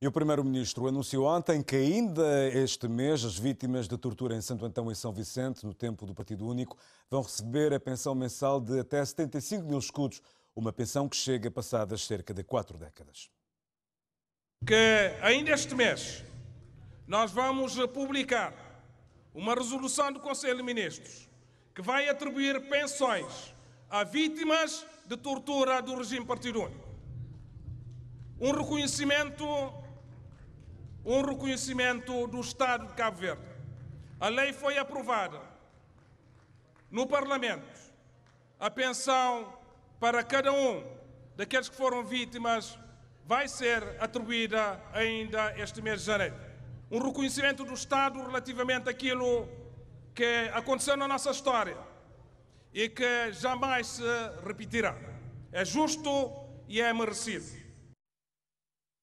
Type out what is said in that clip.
E o Primeiro-Ministro anunciou ontem que ainda este mês as vítimas de tortura em Santo Antão e São Vicente, no tempo do Partido Único, vão receber a pensão mensal de até 75 mil escudos, uma pensão que chega passadas cerca de quatro décadas. Que ainda este mês nós vamos publicar uma resolução do Conselho de Ministros que vai atribuir pensões a vítimas de tortura do regime Partido Único um reconhecimento um reconhecimento do Estado de Cabo Verde. A lei foi aprovada no Parlamento. A pensão para cada um daqueles que foram vítimas vai ser atribuída ainda este mês de janeiro. Um reconhecimento do Estado relativamente àquilo que aconteceu na nossa história e que jamais se repetirá. É justo e é merecido.